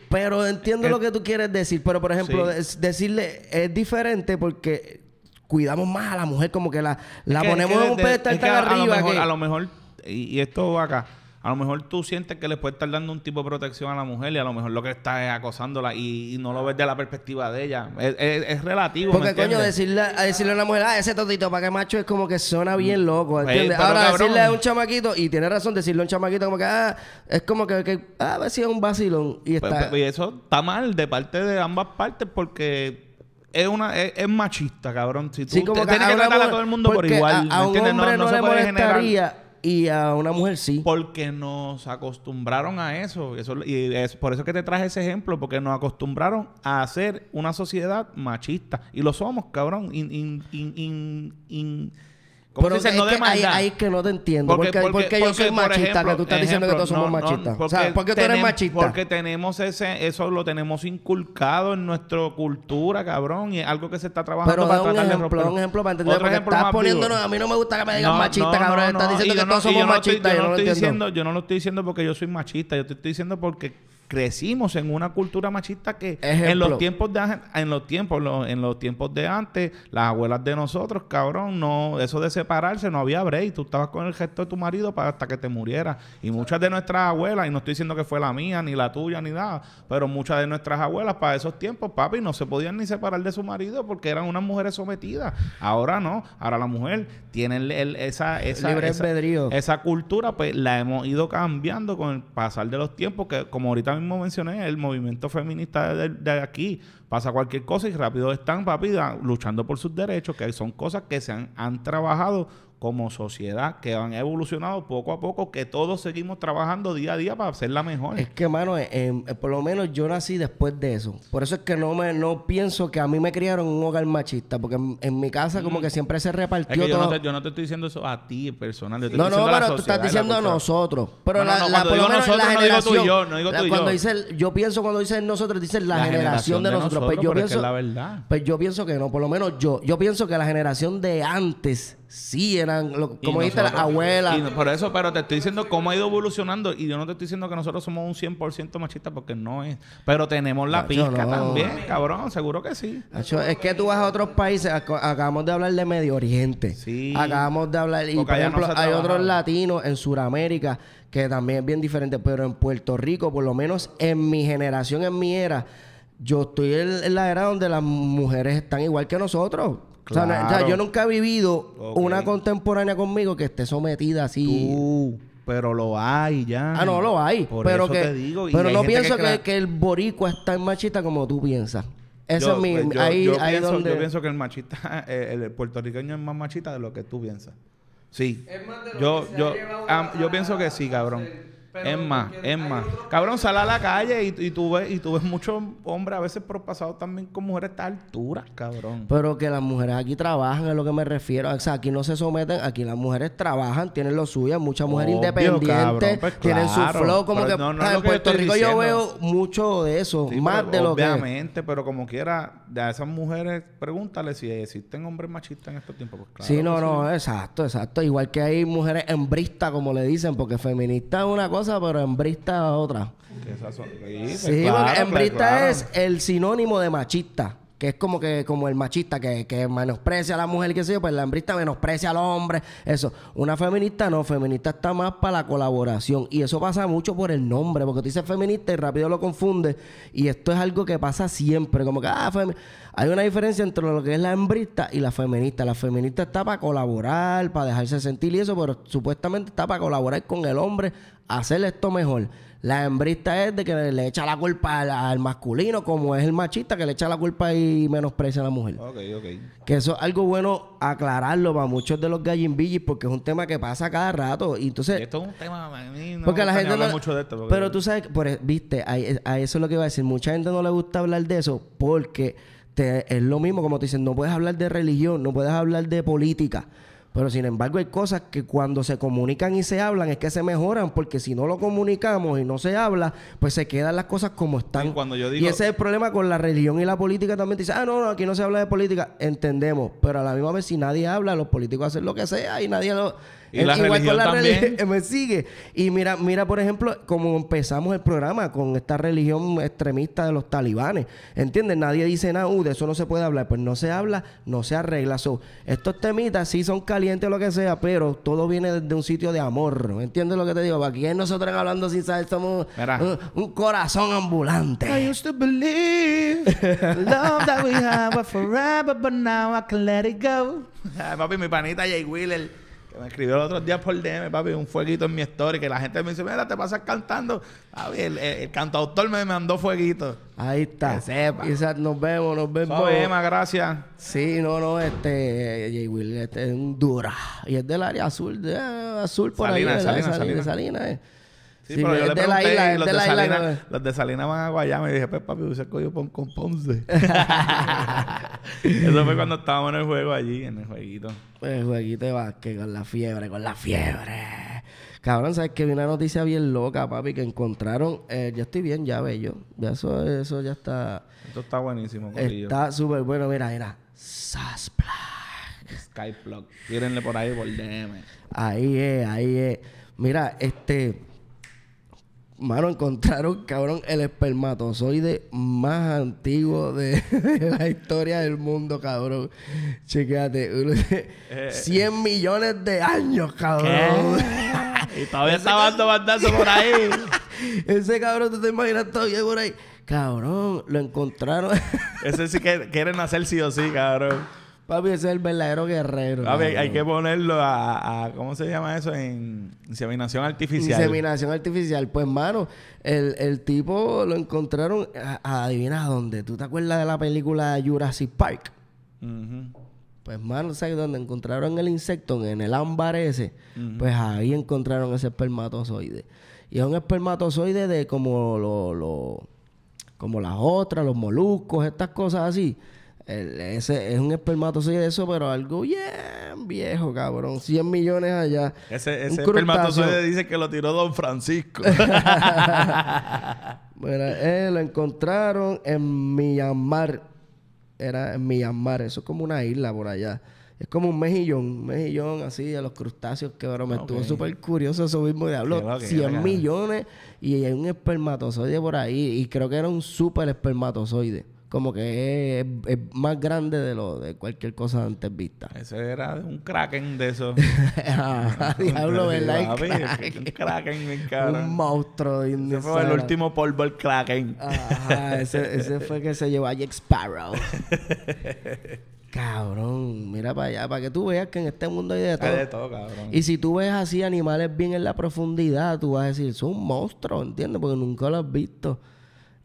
Pero entiendo lo que tú quieres decir. Pero, por ejemplo, decirle es diferente porque cuidamos más a la mujer, como que la, la ponemos en un pedestal tan arriba. A lo mejor, que... a lo mejor y, y esto acá a lo mejor tú sientes que le puede estar dando un tipo de protección a la mujer y a lo mejor lo que está es acosándola y, no lo ves de la perspectiva de ella. Es, es, relativo. Porque, coño, decirle, a decirle a una mujer, ah, ese totito para que macho es como que suena bien mm. loco. ¿entiendes? Ahora, decirle a un chamaquito, y tiene razón, decirle a un chamaquito como que, ah, es como que, ah, a ver si es un vacilón. Y, pues, está... Pues, y eso está mal de parte de ambas partes porque es una es, machista, cabrón. Si tú sí, como te, que tienes que tratar a todo el mundo por igual. A, a un hombre no, no, no, se le puede generar y a una mujer sí. Porque nos acostumbraron a eso. eso y es por eso que te traje ese ejemplo, porque nos acostumbraron a hacer una sociedad machista. Y lo somos, cabrón. In, in, pero No es que hay, que no te entiendo. Porque, porque, yo soy machista, que tú estás diciendo que todos somos machistas. o sea, ¿Por qué tú eres machista? Porque tenemos ese, eso lo tenemos inculcado en nuestra cultura, cabrón. Y es algo que se está trabajando pero para tratar un ejemplo, de romper. un ejemplo para entender. por ejemplo estás poniéndonos, a mí no me gusta que me digan machista, cabrón. estás diciendo que todos somos machistas. Yo no lo estoy diciendo porque yo soy machista. Yo te estoy diciendo porque crecimos en una cultura machista que en los tiempos de en los tiempos en los tiempos de antes las abuelas de nosotros cabrón no eso de separarse no había break tú estabas con el gesto de tu marido para hasta que te muriera y muchas de nuestras abuelas y no estoy diciendo que fue la mía ni la tuya ni nada pero muchas de nuestras abuelas para esos tiempos papi no se podían ni separar de su marido porque eran unas mujeres sometidas ahora no ahora la mujer tiene esa esa, esa cultura pues la hemos ido cambiando con el pasar de los tiempos que como ahorita mismo mencioné, el movimiento feminista de, aquí pasa cualquier cosa y rápido están, papi, luchando por sus derechos, que son cosas que se han, han trabajado como sociedad que han evolucionado poco a poco, que todos seguimos trabajando día a día para ser la mejor. Es que, mano, eh, eh, por lo menos yo nací después de eso. Por eso es que no me no pienso que a mí me criaron un hogar machista, porque en, mi casa como mm. que siempre se repartió yo, todo. No te, yo no te estoy diciendo eso a ti personal. Yo no, no, pero tú estás diciendo a nosotros. Pero la, por lo la generación... tú y yo, no digo tú cuando yo. Dice, yo pienso cuando dicen nosotros, dicen la, generación, de, nosotros. Pues yo pienso... la verdad. Pues yo pienso que no, por lo menos yo. Yo pienso que la generación de antes sí eran, como dijiste, las abuelas. por eso, pero te estoy diciendo cómo ha ido evolucionando. Y yo no te estoy diciendo que nosotros somos un 100% machistas porque no es. Pero tenemos la también, cabrón, seguro que sí. es que tú vas a otros países, acabamos de hablar de Medio Oriente. Sí. Acabamos de hablar, y por ejemplo, hay otros latinos en Sudamérica que también es bien diferente, pero en Puerto Rico, por lo menos en mi generación, en mi era. Yo estoy en la era donde las mujeres están igual que nosotros yo nunca he vivido una contemporánea conmigo que esté sometida así. pero lo hay ya. Ah, no, lo hay. pero que, pero no pienso que, el boricua es tan machista como tú piensas. Eso es mi... Pues, ahí, pienso, donde... yo pienso que el machista, [laughs] eh, el, puertorriqueño es más machista de lo que tú piensas. Sí. yo, yo, yo pienso que sí, cabrón es más, es más. Cabrón, sal a la calle y, y, tú ves, y tú ves muchos hombres a veces propasados también con mujeres a esta altura, cabrón. Pero que las mujeres aquí trabajan, es lo que me refiero. O sea, aquí no se someten, aquí las mujeres trabajan, tienen lo suyo, muchas mujeres independientes, pues tienen su flow. Como que ah, en Puerto Rico yo veo mucho de eso, más de lo que. Obviamente, pero como quiera, a esas mujeres, pregúntale si existen hombres machistas en estos tiempos. Pues claro sí, no, no, exacto, exacto. Igual que hay mujeres hembristas, como le dicen, porque feminista es una cosa pero hembrista... otra. Sí, pues es el sinónimo de machista. Que es como que como el machista que, que menosprecia a la mujer, qué sé yo, pues la hembrista menosprecia al hombre, eso. Una feminista no, feminista está más para la colaboración. Y eso pasa mucho por el nombre, porque tú dices feminista y rápido lo confunde Y esto es algo que pasa siempre, como que, ah, hay una diferencia entre lo que es la hembrista y la feminista. La feminista está para colaborar, para dejarse sentir y eso, pero supuestamente está para colaborar con el hombre hacer esto mejor. La hembrista es de que le echa la culpa al, masculino, como es el machista que le echa la culpa y menosprecia a la mujer. Ok, ok. Que eso es algo bueno aclararlo para muchos de los gallinbillis, porque es un tema que pasa cada rato. Y entonces. esto es un tema. A mí porque la gente no, mucho de esto. Pero tú sabes, por, e, viste, a, eh, a, eso es lo que iba a decir. Mucha gente no le gusta hablar de eso porque te, es lo mismo como te dicen, no puedes hablar de religión, no puedes hablar de política. Pero sin embargo hay cosas que cuando se comunican y se hablan es que se mejoran, porque si no lo comunicamos y no se habla, pues se quedan las cosas como están. Y, ese es el problema con la religión y la política también. Dice, ah, no, no, aquí no se habla de política. Entendemos, pero a la misma vez si nadie habla, los políticos hacen lo que sea y nadie lo... Y la eh, igual religión con la religión [laughs] me sigue. Y mira, mira, por ejemplo, como empezamos el programa con esta religión extremista de los talibanes. ¿Entiendes? Nadie dice nada, uh, de eso no se puede hablar. Pues no se habla, no se arregla. So, estos temitas sí son calientes o lo que sea, pero todo viene desde un sitio de amor. ¿Entiendes lo que te digo? Aquí nosotros hablando sin saber, somos un corazón ambulante. I used to believe [laughs] love that we have forever, but now I can let it go. papi, mi panita Jay Wheeler me escribió el otro día por DM, papi, un fueguito en mi story, que la gente me dice, mira, te pasas cantando. Papi, el, cantautor me mandó fueguito. Ahí está. Que sepa. nos vemos, nos vemos. Soy gracias. Sí, no, no, este, eh, Jay Will, este es un dura. Y es del área azul, de, azul por ahí. Salina, Salina, Salina. Salina eh. Sí, pero yo le pregunté, la isla, los de, Salina, de Salinas van a Guayama. Y dije, pues papi, usted cogió con, con Ponce. [laughs] Eso fue cuando estábamos en el juego allí, en el jueguito. Pues, el jueguito de básquet, con la fiebre, con la fiebre. Cabrón, ¿sabes que Vi una noticia bien loca, papi, que encontraron... Eh, yo estoy bien, ya bello. eso, eso ya está... Esto está buenísimo, Corillo. Está súper bueno. Mira, mira. Sasplash. Skyplug. Tírenle por ahí por Ahí es, ahí es. Mira, este... Mano, encontraron, cabrón, el espermatozoide más antiguo de, [laughs] la historia del mundo, cabrón. Chécate, 100 eh, eh. millones de años, cabrón. [laughs] y todavía está dando bandazo por ahí. [laughs] Ese cabrón, ¿tú te imaginas todavía por ahí? Cabrón, lo encontraron. Ese sí que quieren hacer sí o sí, cabrón. Papi, ese es el verdadero guerrero. Papi, hay que ponerlo a, ¿Cómo se llama eso? En inseminación artificial. Inseminación artificial. Pues, mano, el, el tipo lo encontraron. ¿Adivinas adivina dónde. ¿Tú te acuerdas de la película Jurassic Park? Pues, mano, ¿sabes dónde encontraron el insecto? En el ámbar ese. Pues ahí encontraron ese espermatozoide. Y es un espermatozoide de como lo, lo como las otras, los moluscos, estas cosas así ese es un espermatozoide eso, pero algo bien viejo, cabrón. 100 millones allá. Ese, espermatozoide dice que lo tiró Don Francisco. bueno, [laughs] eh, lo encontraron en Myanmar. Era en Myanmar. Eso es como una isla por allá. Es como un mejillón, un mejillón así de los crustáceos que me ah, estuvo súper curioso eso mismo. de habló 100 millones y hay un espermatozoide por ahí. Y creo que era un súper espermatozoide como que es, más grande de lo de cualquier cosa antes vista. Ese era un kraken de esos. [laughs] Ah, [laughs] diablo, ¿verdad? Kraken. Un kraken, mi cara. Un monstruo Ese fue el último polvo, el kraken. ese, ese fue que se llevó a Jack Sparrow. [laughs] Cabrón, mira para allá, para que tú veas que en este mundo hay de todo. cabrón. Y si tú ves así animales bien en la profundidad, tú vas a decir, son un monstruo, ¿entiendes? Porque nunca lo has visto.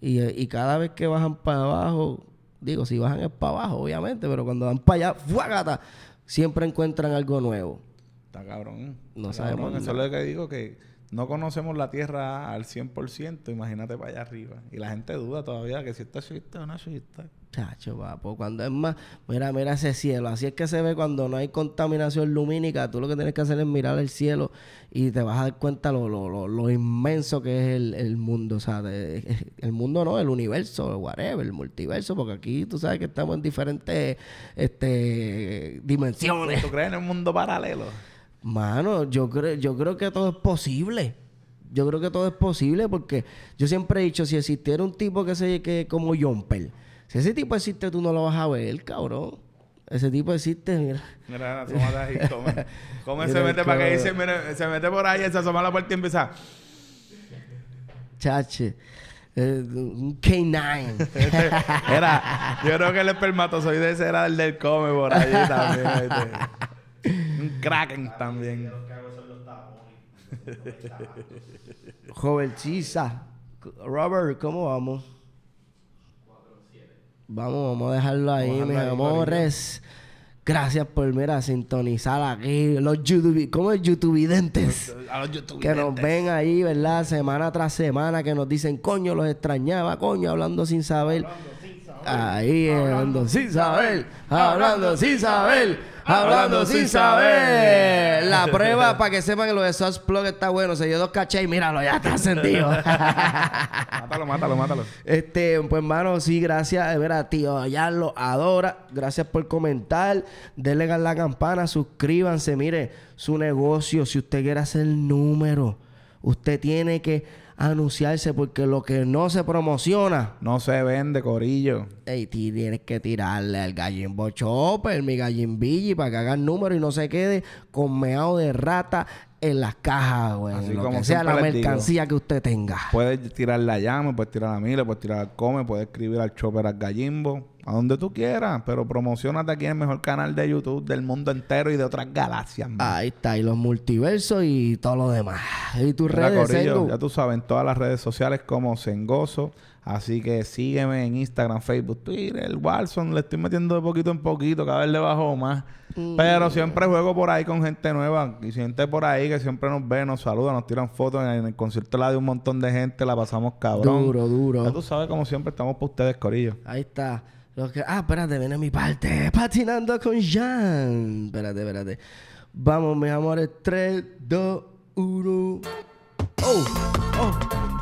Y, cada vez que bajan para abajo, digo, si bajan es para abajo, obviamente, pero cuando van para allá, ¡fuagata! Siempre encuentran algo nuevo. Está cabrón. ¿eh? No sabemos. Eso es lo que digo, que no conocemos la Tierra al 100%, imagínate para allá arriba. Y la gente duda todavía que si esto existe o no existe. Chacho, papo, cuando es más, mira, mira ese cielo. Así es que se ve cuando no hay contaminación lumínica. Tú lo que tienes que hacer es mirar el cielo y te vas a dar cuenta lo, lo, lo, inmenso que es el, el mundo. O sea, [laughs] el mundo no, el universo, el whatever, el multiverso, porque aquí tú sabes que estamos en diferentes este, dimensiones. ¿Tú crees en un mundo paralelo? Mano, yo creo, que todo es posible. Yo creo que todo es posible porque yo siempre he dicho, si existiera un tipo que se que como Jumper, si ese tipo existe, tú no lo vas a ver, cabrón. Ese tipo existe, mira. Mira, [laughs] ahí, se mete para que dice, se mete por ahí, se asoma la puerta y empieza. Chache. Eh, un K9. Este, era, yo creo que el espermatozoide ese era el del come por ahí también. [laughs] Un Kraken también. Joven Chisa. Robert, ¿cómo vamos? Vamos, vamos a dejarlo ahí, mis amores. Gracias por, mira, sintonizar aquí. Los YouTube, ¿cómo es? Youtubidentes que nos ven ahí, ¿verdad? Semana tras semana, que nos dicen, coño, los extrañaba, coño, hablando sin saber. Ahí hablando sin saber, hablando sin saber, hablando sin saber. La prueba [laughs] para que sepan que lo de Soft está bueno. Se dio dos caché y míralo, ya está encendido. [laughs] mátalo, mátalo, mátalo. Este, pues hermano, sí, gracias. verdad tío, ya lo adora. Gracias por comentar. Denle a la campana, suscríbanse. Mire, su negocio, si usted quiere hacer el número, usted tiene que anunciarse porque lo que no se promociona no se vende, corillo. y tienes que tirarle al gallimbo chopper, mi gallimbilli, para que el número y no se quede con de rata en las cajas, güey. lo que sea la mercancía que usted tenga. Puedes tirar la llama, puedes tirar la mila, puedes tirar al come, ...puede escribir al chopper al gallimbo. A donde tú quieras, pero promocionate aquí en el mejor canal de YouTube del mundo entero y de otras galaxias. Ahí está, y los multiversos y todo lo demás. Y tus redes Corillo, Ya tú sabes, en todas las redes sociales como Sengoso. Así que sígueme en Instagram, Facebook, Twitter, el Watson. Le estoy metiendo de poquito en poquito, cada vez le bajo más. Mm. Pero siempre juego por ahí con gente nueva y gente por ahí que siempre nos ve, nos saluda, nos tiran fotos en el, concierto la de un montón de gente, la pasamos cabrón. Duro, duro. Ya tú sabes, como siempre, estamos para ustedes, Corillo. Ahí está que, ah, espérate, viene mi parte. [laughs] Patinando con Jan. Espérate, espérate. Vamos, mis amores. 3, 2, 1. Oh, oh.